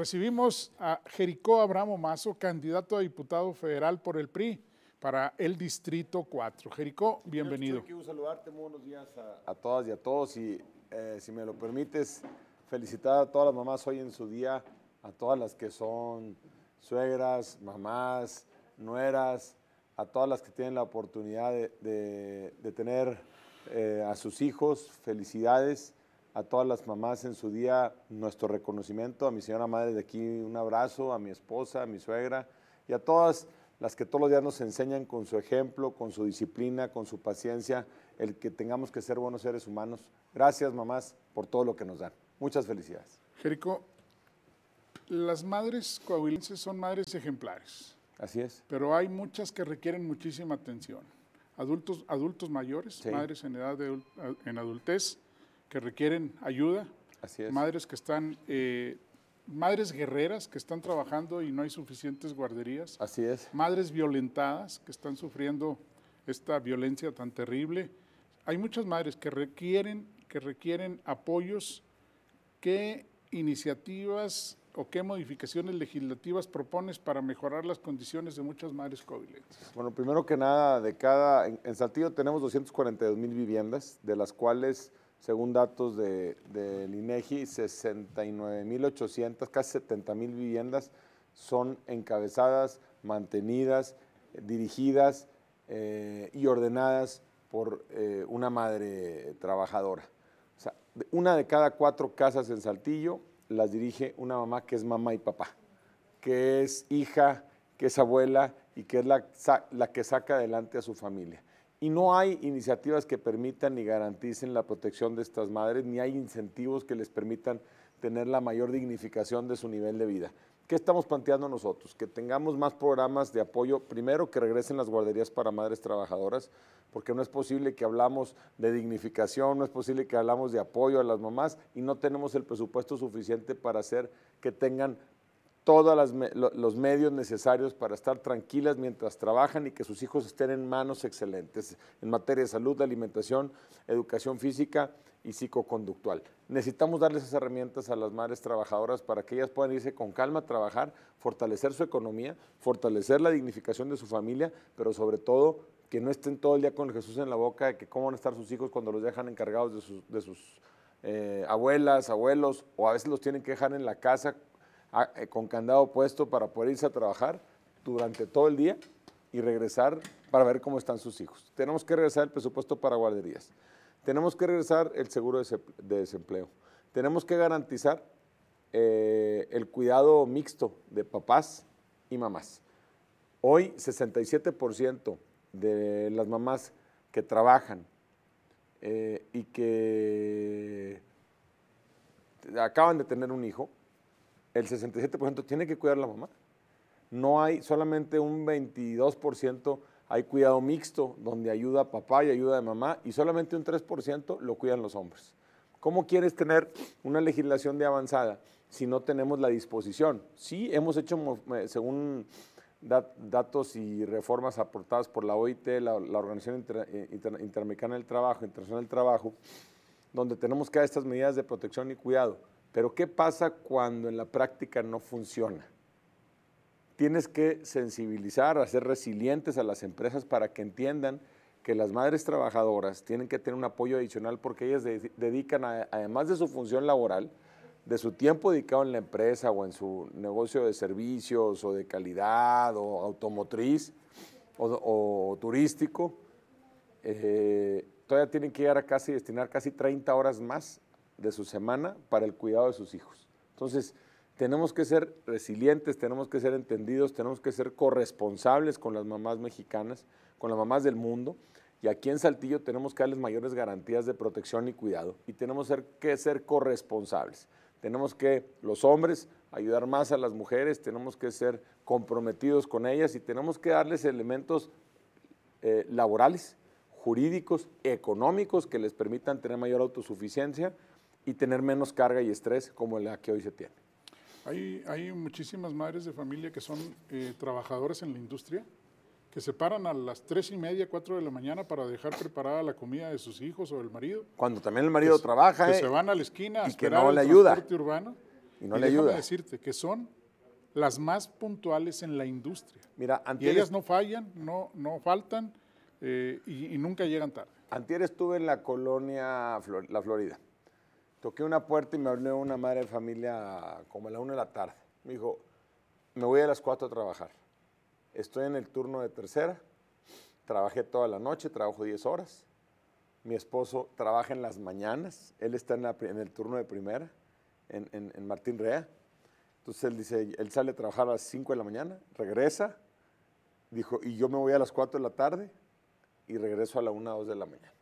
Recibimos a Jericó Abramo Mazo, candidato a diputado federal por el PRI para el Distrito 4. Jericó, bienvenido. Quiero saludarte, muy buenos días a, todas y a todos. Y eh, si me lo permites, felicitar a todas las mamás hoy en su día, a todas las que son suegras, mamás, nueras, a todas las que tienen la oportunidad de, tener eh, a sus hijos. Felicidades a todas las mamás en su día nuestro reconocimiento, a mi señora madre de aquí un abrazo, a mi esposa, a mi suegra y a todas las que todos los días nos enseñan con su ejemplo, con su disciplina, con su paciencia, el que tengamos que ser buenos seres humanos. Gracias mamás por todo lo que nos dan. Muchas felicidades. Jerico, las madres coahuilenses son madres ejemplares. Así es. Pero hay muchas que requieren muchísima atención. Adultos, adultos mayores, madres en edad de, en adultez, que requieren ayuda. Así es. Madres que están, eh, madres guerreras que están trabajando y no hay suficientes guarderías. Así es. Madres violentadas que están sufriendo esta violencia tan terrible. Hay muchas madres que requieren, que requieren apoyos. ¿Qué iniciativas o qué modificaciones legislativas propones para mejorar las condiciones de muchas madres covilenses? Bueno, primero que nada, de cada, en, en Saltillo tenemos 242 mil viviendas, de las cuales según datos de, de INEGI, 69.800, casi 70.000 viviendas son encabezadas, mantenidas, dirigidas eh, y ordenadas por eh, una madre trabajadora. O sea, una de cada cuatro casas en Saltillo las dirige una mamá que es mamá y papá, que es hija, que es abuela y que es la que saca adelante a su familia. Y no hay iniciativas que permitan ni garanticen la protección de estas madres, ni hay incentivos que les permitan tener la mayor dignificación de su nivel de vida. ¿Qué estamos planteando nosotros? Que tengamos más programas de apoyo. Primero, que regresen las guarderías para madres trabajadoras, porque no es posible que hablamos de dignificación, no es posible que hablamos de apoyo a las mamás y no tenemos el presupuesto suficiente para hacer que tengan todos los medios necesarios para estar tranquilas mientras trabajan y que sus hijos estén en manos excelentes en materia de salud, de alimentación, educación física y psicoconductual. Necesitamos darles esas herramientas a las madres trabajadoras para que ellas puedan irse con calma a trabajar, fortalecer su economía, fortalecer la dignificación de su familia, pero sobre todo que no estén todo el día con Jesús en la boca de que cómo van a estar sus hijos cuando los dejan encargados de sus, eh, abuelas, abuelos, o a veces los tienen que dejar en la casa eh, con candado puesto para poder irse a trabajar durante todo el día y regresar para ver cómo están sus hijos. Tenemos que regresar el presupuesto para guarderías. Tenemos que regresar el seguro de desempleo. Tenemos que garantizar eh, el cuidado mixto de papás y mamás. Hoy 67% de las mamás que trabajan eh, y que acaban de tener un hijo, el 67% tiene que cuidar la mamá. No hay, solamente un 22% hay cuidado mixto, donde ayuda a papá y ayuda de mamá, y solamente un 3% lo cuidan los hombres. ¿Cómo quieres tener una legislación de avanzada si no tenemos la disposición? Sí, hemos hecho, según datos y reformas aportadas por la OIT, la, Organización eh, Interamericana del Trabajo, Internacional del Trabajo, donde tenemos dar estas medidas de protección y cuidado pero ¿qué pasa cuando en la práctica no funciona? Tienes que sensibilizar, hacer resilientes a las empresas para que entiendan que las madres trabajadoras tienen que tener un apoyo adicional porque ellas dedican, además de su función laboral, de su tiempo dedicado en la empresa o en su negocio de servicios o de calidad o automotriz o, turístico, eh, todavía tienen que llegar a casa y destinar casi 30 horas más de su semana para el cuidado de sus hijos. Entonces, tenemos que ser resilientes, tenemos que ser entendidos, tenemos que ser corresponsables con las mamás mexicanas, con las mamás del mundo. Y aquí en Saltillo tenemos que darles mayores garantías de protección y cuidado. Y tenemos que ser corresponsables. Tenemos que, los hombres, ayudar más a las mujeres, tenemos que ser comprometidos con ellas y tenemos que darles elementos eh, laborales, jurídicos, económicos que les permitan tener mayor autosuficiencia y tener menos carga y estrés como la que hoy se tiene. Hay, hay muchísimas madres de familia que son eh, trabajadoras en la industria, que se paran a las tres y media, cuatro de la mañana para dejar preparada la comida de sus hijos o del marido. Cuando también el marido trabaja. Que ¿eh? se van a la esquina y que no le el ayuda. urbano. Y no y le ayuda. decirte que son las más puntuales en la industria. Mira, y ellas no fallan, no, no faltan eh, y, nunca llegan tarde. Antier estuve en la colonia La Florida Toqué una puerta y me habló una madre de familia como a la una de la tarde. Me dijo, me voy a las cuatro a trabajar. Estoy en el turno de tercera, trabajé toda la noche, trabajo 10 horas. Mi esposo trabaja en las mañanas, él está en, el turno de primera, en, en, Martín Rea. Entonces él dice, él sale a trabajar a las 5 de la mañana, regresa, dijo, y yo me voy a las 4 de la tarde y regreso a la 1 o 2 de la mañana.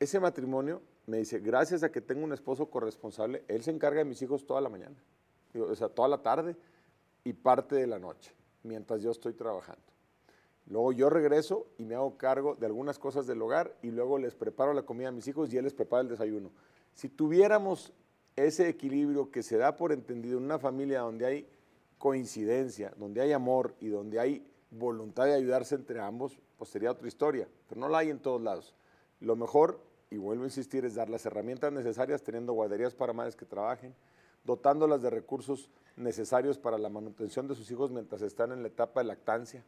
Ese matrimonio me dice, gracias a que tengo un esposo corresponsable, él se encarga de mis hijos toda la mañana, o sea, toda la tarde y parte de la noche, mientras yo estoy trabajando. Luego yo regreso y me hago cargo de algunas cosas del hogar y luego les preparo la comida a mis hijos y él les prepara el desayuno. Si tuviéramos ese equilibrio que se da por entendido en una familia donde hay coincidencia, donde hay amor y donde hay voluntad de ayudarse entre ambos, pues sería otra historia, pero no la hay en todos lados. Lo mejor y vuelvo a insistir, es dar las herramientas necesarias, teniendo guarderías para madres que trabajen, dotándolas de recursos necesarios para la manutención de sus hijos mientras están en la etapa de lactancia,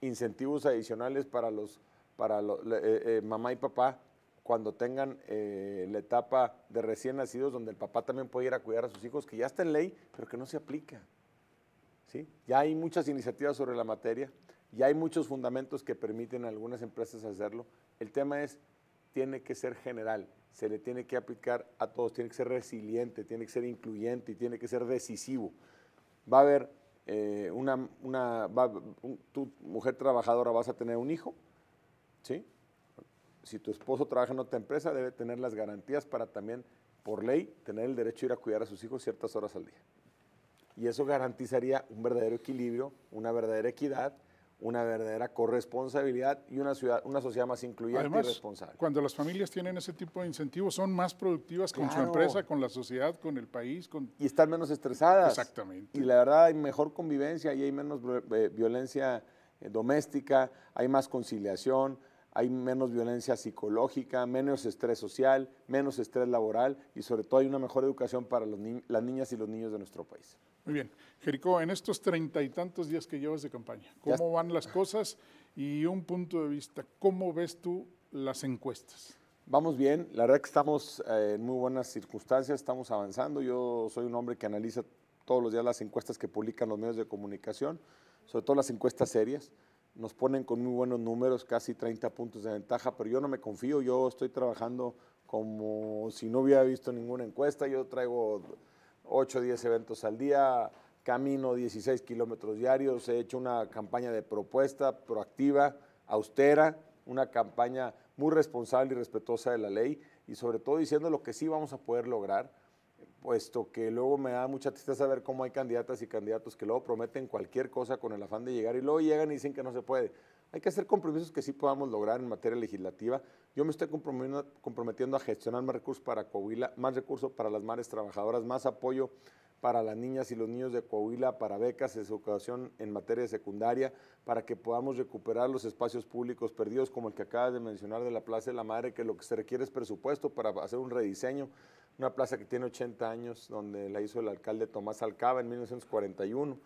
incentivos adicionales para los para eh, eh, mamá y papá cuando tengan eh, la etapa de recién nacidos donde el papá también puede ir a cuidar a sus hijos, que ya está en ley, pero que no se aplica. ¿sí? Ya hay muchas iniciativas sobre la materia, ya hay muchos fundamentos que permiten a algunas empresas hacerlo. El tema es tiene que ser general, se le tiene que aplicar a todos, tiene que ser resiliente, tiene que ser incluyente y tiene que ser decisivo. Va a haber eh, una, una tu mujer trabajadora vas a tener un hijo, ¿sí? Si tu esposo trabaja en otra empresa, debe tener las garantías para también, por ley, tener el derecho a ir a cuidar a sus hijos ciertas horas al día. Y eso garantizaría un verdadero equilibrio, una verdadera equidad una verdadera corresponsabilidad y una, ciudad, una sociedad más incluyente y responsable. Cuando las familias tienen ese tipo de incentivos, son más productivas con su empresa, con la sociedad, con el país. Con... Y están menos estresadas. Exactamente. Y la verdad hay mejor convivencia y hay menos eh, violencia eh, doméstica, hay más conciliación, hay menos violencia psicológica, menos estrés social, menos estrés laboral y sobre todo hay una mejor educación para las niñas y los niños de nuestro país. Muy bien. Jericó, en estos treinta y tantos días que llevas de campaña, ¿cómo van las cosas? Y un punto de vista, ¿cómo ves tú las encuestas? Vamos bien, la verdad que estamos eh, en muy buenas circunstancias, estamos avanzando. Yo soy un hombre que analiza todos los días las encuestas que publican los medios de comunicación, sobre todo las encuestas serias. Nos ponen con muy buenos números, casi 30 puntos de ventaja, pero yo no me confío, yo estoy trabajando como si no hubiera visto ninguna encuesta, yo traigo 8, 10 eventos al día, camino 16 kilómetros diarios, he hecho una campaña de propuesta proactiva, austera, una campaña muy responsable y respetuosa de la ley y sobre todo diciendo lo que sí vamos a poder lograr, puesto que luego me da mucha tristeza ver cómo hay candidatas y candidatos que luego prometen cualquier cosa con el afán de llegar y luego llegan y dicen que no se puede. Hay que hacer compromisos que sí podamos lograr en materia legislativa. Yo me estoy comprometiendo, a gestionar más recursos para Coahuila, más recursos para las madres trabajadoras, más apoyo para las niñas y los niños de Coahuila, para becas su educación en materia secundaria, para que podamos recuperar los espacios públicos perdidos, como el que acabas de mencionar de la Plaza de la Madre, que lo que se requiere es presupuesto para hacer un rediseño. Una plaza que tiene 80 años, donde la hizo el alcalde Tomás Alcaba en 1941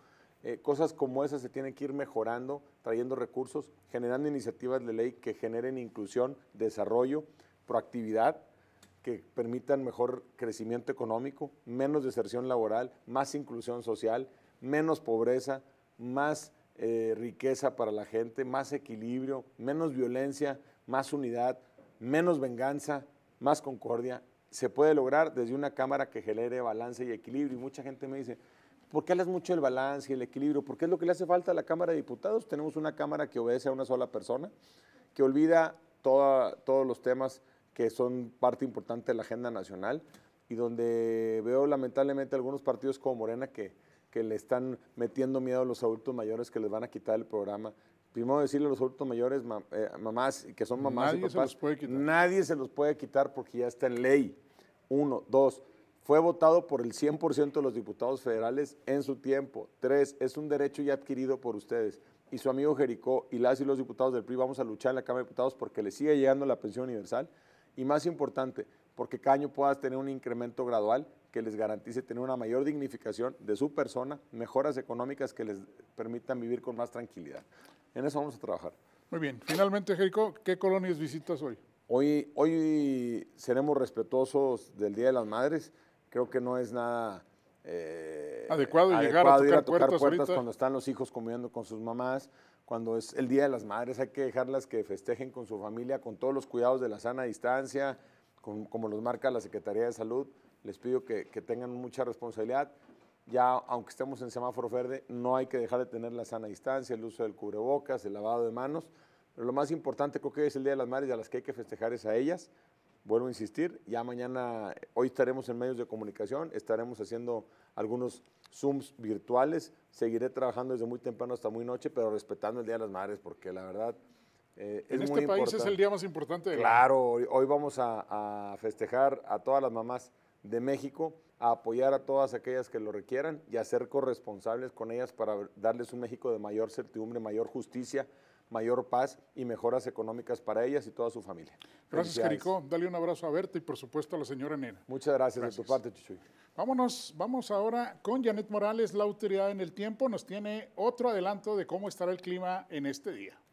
eh, cosas como esas se tienen que ir mejorando, trayendo recursos, generando iniciativas de ley que generen inclusión, desarrollo, proactividad, que permitan mejor crecimiento económico, menos deserción laboral, más inclusión social, menos pobreza, más eh, riqueza para la gente, más equilibrio, menos violencia, más unidad, menos venganza, más concordia. Se puede lograr desde una Cámara que genere balance y equilibrio. Y mucha gente me dice, porque hablas mucho del balance y el equilibrio, porque es lo que le hace falta a la Cámara de Diputados. Tenemos una Cámara que obedece a una sola persona, que olvida todos los temas que son parte importante de la agenda nacional y donde veo lamentablemente algunos partidos como Morena que, que le están metiendo miedo a los adultos mayores que les van a quitar el programa. Primero decirle a los adultos mayores, eh, mamás, que son mamás nadie y papás, se los puede quitar. nadie se los puede quitar porque ya está en ley. Uno, dos, fue votado por el 100% de los diputados federales en su tiempo. Tres, es un derecho ya adquirido por ustedes. Y su amigo Jericó y las y los diputados del PRI vamos a luchar en la Cámara de Diputados porque le sigue llegando la pensión universal. Y más importante, porque cada año puedas tener un incremento gradual que les garantice tener una mayor dignificación de su persona, mejoras económicas que les permitan vivir con más tranquilidad. En eso vamos a trabajar. Muy bien. Finalmente, Jericó, ¿qué colonias visitas hoy? Hoy, hoy seremos respetuosos del Día de las Madres creo que no es nada eh, adecuado, llegar a tocar, a puertas, cuando están los hijos comiendo con sus mamás, cuando es el Día de las Madres, hay que dejarlas que festejen con su familia, con todos los cuidados de la sana distancia, como los marca la Secretaría de Salud. Les pido que, que tengan mucha responsabilidad. Ya, aunque estemos en semáforo verde, no hay que dejar de tener la sana distancia, el uso del cubrebocas, el lavado de manos. Pero lo más importante creo que es el Día de las Madres y a las que hay que festejar es a ellas vuelvo a insistir, ya mañana, hoy estaremos en medios de comunicación, estaremos haciendo algunos Zooms virtuales, seguiré trabajando desde muy temprano hasta muy noche, pero respetando el Día de las Madres, porque la verdad... Eh, en este país es el día más importante. claro, hoy, vamos a, a festejar a todas las mamás de México, a apoyar a todas aquellas que lo requieran y a ser corresponsables con ellas para darles un México de mayor certidumbre, mayor justicia, mayor paz y mejoras económicas para ellas y toda su familia. Gracias, Jericó. Dale un abrazo a Berta y, por supuesto, a la señora Nena. Muchas gracias, de tu parte, Chuchuy. Vámonos, vamos ahora con Janet Morales, la autoridad en el tiempo. Nos tiene otro adelanto de cómo estará el clima en este día.